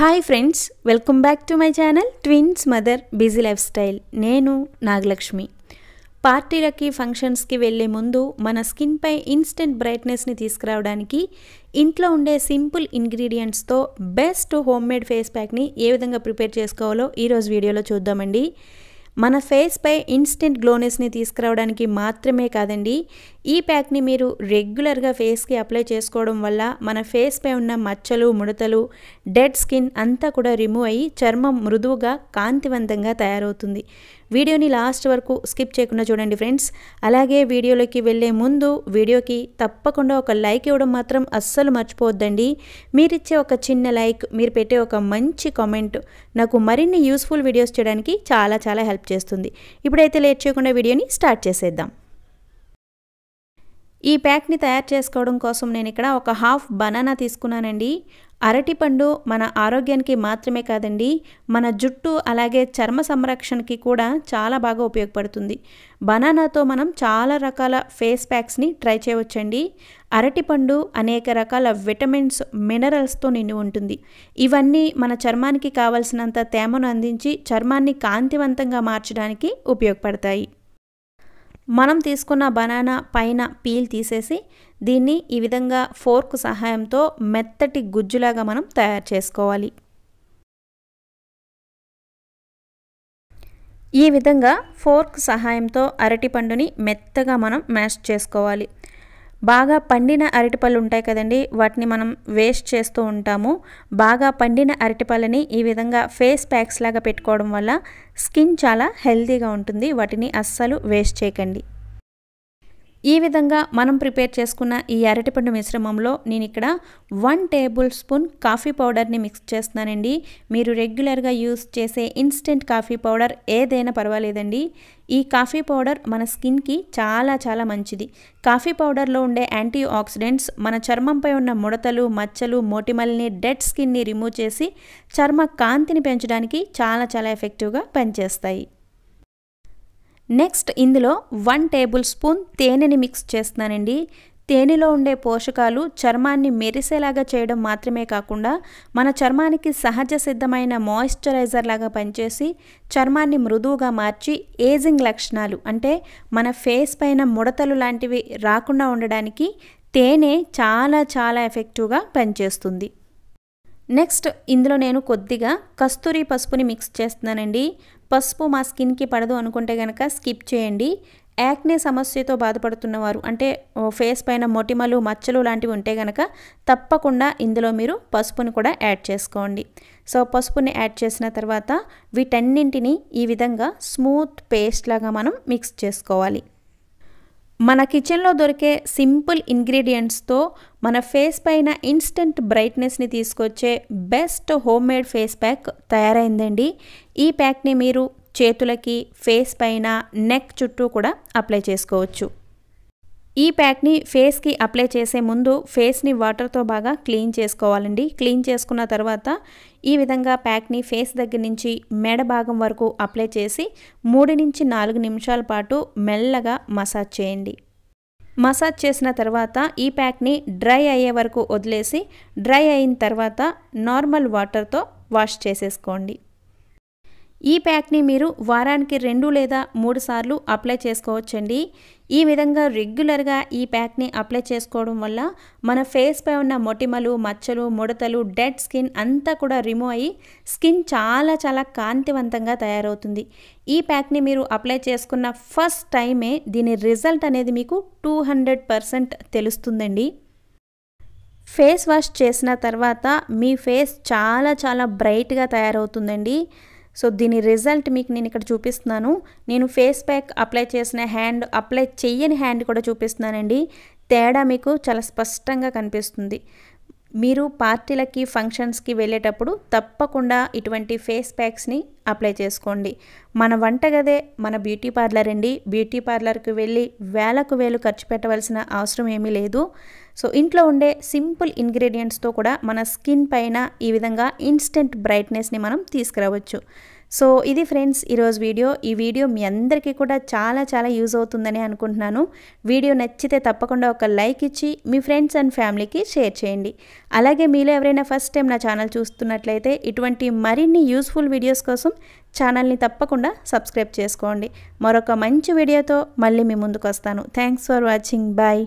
hi friends welcome back to my channel twins mother busy lifestyle నేను నాగలక్ష్మి పార్టీలకి ఫంక్షన్స్కి వెళ్ళే ముందు మన స్కిన్పై ఇన్స్టెంట్ బ్రైట్నెస్ని తీసుకురావడానికి ఇంట్లో ఉండే సింపుల్ ఇంగ్రీడియంట్స్తో బెస్ట్ హోమ్ మేడ్ ఫేస్ ప్యాక్ని ఏ విధంగా ప్రిపేర్ చేసుకోవాలో ఈరోజు వీడియోలో చూద్దామండి మన ఫేస్పై ఇన్స్టెంట్ గ్లోనెస్ని తీసుకురావడానికి మాత్రమే కాదండి ఈ ప్యాక్ని మీరు రెగ్యులర్గా ఫేస్కి అప్లై చేసుకోవడం వల్ల మన ఫేస్పై ఉన్న మచ్చలు ముడతలు డెడ్ స్కిన్ అంతా కూడా రిమూవ్ అయ్యి చర్మం మృదువుగా కాంతివంతంగా తయారవుతుంది వీడియోని లాస్ట్ వరకు స్కిప్ చేయకుండా చూడండి ఫ్రెండ్స్ అలాగే వీడియోలోకి వెళ్ళే ముందు వీడియోకి తప్పకుండా ఒక లైక్ ఇవ్వడం మాత్రం అస్సలు మర్చిపోవద్దండి మీరిచ్చే ఒక చిన్న లైక్ మీరు పెట్టే ఒక మంచి కామెంట్ నాకు మరిన్ని యూస్ఫుల్ వీడియోస్ చేయడానికి చాలా చాలా హెల్ప్ చేస్తుంది ఇప్పుడైతే లేట్ చేయకుండా వీడియోని స్టార్ట్ చేసేద్దాం ఈ ప్యాక్ని తయారు చేసుకోవడం కోసం నేను ఇక్కడ ఒక హాఫ్ బనానా తీసుకున్నానండి అరటిపండు మన ఆరోగ్యానికి మాత్రమే కాదండి మన జుట్టు అలాగే చర్మ సంరక్షణకి కూడా చాలా బాగా ఉపయోగపడుతుంది బనానాతో మనం చాలా రకాల ఫేస్ ప్యాక్స్ని ట్రై చేయవచ్చండి అరటిపండు అనేక రకాల విటమిన్స్ మినరల్స్తో నిండి ఉంటుంది ఇవన్నీ మన చర్మానికి కావలసినంత తేమను అందించి చర్మాన్ని కాంతివంతంగా మార్చడానికి ఉపయోగపడతాయి మనం తీసుకున్న బనానా పైన పీల్ తీసేసి దీన్ని ఈ విధంగా ఫోర్క్ సహాయంతో మెత్తటి గుజ్జులాగా మనం తయారు చేసుకోవాలి ఈ విధంగా ఫోర్క్ సహాయంతో అరటిపండుని మెత్తగా మనం మ్యాష్ చేసుకోవాలి బాగా పండిన అరటిపళ్ళు ఉంటాయి కదండి వాటిని మనం వేస్ట్ చేస్తూ ఉంటాము బాగా పండిన అరటిపళ్ళని ఈ విధంగా ఫేస్ ప్యాక్స్ లాగా పెట్టుకోవడం వల్ల స్కిన్ చాలా హెల్తీగా ఉంటుంది వాటిని అస్సలు వేస్ట్ చేయకండి ఈ విధంగా మనం ప్రిపేర్ చేసుకున్న ఈ అరటిపండు మిశ్రమంలో నేను ఇక్కడ వన్ టేబుల్ స్పూన్ కాఫీ పౌడర్ని మిక్స్ చేస్తున్నానండి మీరు రెగ్యులర్గా యూస్ చేసే ఇన్స్టెంట్ కాఫీ పౌడర్ ఏదైనా పర్వాలేదండి ఈ కాఫీ పౌడర్ మన స్కిన్కి చాలా చాలా మంచిది కాఫీ పౌడర్లో ఉండే యాంటీ ఆక్సిడెంట్స్ మన చర్మంపై ఉన్న ముడతలు మచ్చలు మోటిమల్ని డెడ్ స్కిన్ని రిమూవ్ చేసి చర్మ కాంతిని పెంచడానికి చాలా చాలా ఎఫెక్టివ్గా పనిచేస్తాయి నెక్స్ట్ ఇందులో వన్ టేబుల్ స్పూన్ తేనెని మిక్స్ చేస్తున్నానండి తేనెలో ఉండే పోషకాలు చర్మాన్ని మెరిసేలాగా చేయడం మాత్రమే కాకుండా మన చర్మానికి సహజ సిద్ధమైన మాయిశ్చరైజర్ లాగా పనిచేసి చర్మాన్ని మృదువుగా మార్చి ఏజింగ్ లక్షణాలు అంటే మన ఫేస్ పైన ముడతలు లాంటివి రాకుండా ఉండడానికి తేనె చాలా చాలా ఎఫెక్టివ్గా పనిచేస్తుంది నెక్స్ట్ ఇందులో నేను కొద్దిగా కస్తూరి పసుపుని మిక్స్ చేస్తున్నానండి పసుపు మా స్కిన్కి పడదు అనుకుంటే కనుక స్కిప్ చేయండి యాక్నే సమస్యతో బాధపడుతున్నవారు అంటే ఫేస్ పైన మొటిమలు మచ్చలు లాంటివి ఉంటే కనుక తప్పకుండా ఇందులో మీరు పసుపుని కూడా యాడ్ చేసుకోండి సో పసుపుని యాడ్ చేసిన తర్వాత వీటన్నింటినీ ఈ విధంగా స్మూత్ పేస్ట్ లాగా మనం మిక్స్ చేసుకోవాలి మన కిచెన్లో దొరికే సింపుల్ ఇంగ్రీడియంట్స్తో మన ఫేస్ పైన ఇన్స్టెంట్ బ్రైట్నెస్ని తీసుకొచ్చే best homemade face pack తయారైందండి ఈ ప్యాక్ని మీరు చేతులకి ఫేస్ పైన నెక్ చుట్టూ కూడా అప్లై చేసుకోవచ్చు ఈ ప్యాక్ని ఫేస్కి అప్లై చేసే ముందు ఫేస్ని వాటర్తో బాగా క్లీన్ చేసుకోవాలండి క్లీన్ చేసుకున్న తర్వాత ఈ విధంగా ప్యాక్ని ఫేస్ దగ్గర నుంచి మెడ భాగం వరకు అప్లై చేసి మూడు నుంచి నాలుగు నిమిషాల పాటు మెల్లగా మసాజ్ చేయండి మసాజ్ చేసిన తర్వాత ఈ ప్యాక్ని డ్రై అయ్యే వరకు వదిలేసి డ్రై అయిన తర్వాత నార్మల్ వాటర్తో వాష్ చేసేసుకోండి ఈ ప్యాక్ని మీరు వారానికి రెండు లేదా మూడు సార్లు అప్లై చేసుకోవచ్చండి ఈ విధంగా రెగ్యులర్గా ఈ ప్యాక్ని అప్లై చేసుకోవడం వల్ల మన ఫేస్పై ఉన్న మొటిమలు మచ్చలు ముడతలు డెడ్ స్కిన్ అంతా కూడా రిమూవ్ అయ్యి స్కిన్ చాలా చాలా కాంతివంతంగా తయారవుతుంది ఈ ప్యాక్ని మీరు అప్లై చేసుకున్న ఫస్ట్ టైమే దీని రిజల్ట్ అనేది మీకు టూ హండ్రెడ్ పర్సెంట్ తెలుస్తుందండి ఫేస్ వాష్ చేసిన తర్వాత మీ ఫేస్ చాలా చాలా బ్రైట్గా తయారవుతుందండి సో దీని రిజల్ట్ మీకు నేను ఇక్కడ చూపిస్తున్నాను నేను ఫేస్ ప్యాక్ అప్లై చేసిన హ్యాండ్ అప్లై చెయ్యని హ్యాండ్ కూడా చూపిస్తున్నానండి తేడా మీకు చాలా స్పష్టంగా కనిపిస్తుంది మీరు పార్టీలకి ఫంక్షన్స్కి వెళ్ళేటప్పుడు తప్పకుండా ఇటువంటి ఫేస్ ప్యాక్స్ని అప్లై చేసుకోండి మన వంటగదే మన బ్యూటీ పార్లర్ అండి బ్యూటీ పార్లర్కి వెళ్ళి వేలకు వేలు ఖర్చు పెట్టవలసిన అవసరం ఏమీ లేదు సో ఇంట్లో ఉండే సింపుల్ ఇంగ్రీడియంట్స్తో కూడా మన స్కిన్ పైన ఈ విధంగా ఇన్స్టెంట్ బ్రైట్నెస్ని మనం తీసుకురావచ్చు సో ఇది ఫ్రెండ్స్ ఈరోజు వీడియో ఈ వీడియో మీ అందరికీ కూడా చాలా చాలా యూజ్ అవుతుందని అనుకుంటున్నాను వీడియో నచ్చితే తప్పకుండా ఒక లైక్ ఇచ్చి మీ ఫ్రెండ్స్ అండ్ ఫ్యామిలీకి షేర్ చేయండి అలాగే మీలో ఎవరైనా ఫస్ట్ టైం నా ఛానల్ చూస్తున్నట్లయితే ఇటువంటి మరిన్ని యూస్ఫుల్ వీడియోస్ కోసం ఛానల్ని తప్పకుండా సబ్స్క్రైబ్ చేసుకోండి మరొక మంచి వీడియోతో మళ్ళీ మీ ముందుకు వస్తాను థ్యాంక్స్ ఫర్ వాచింగ్ బాయ్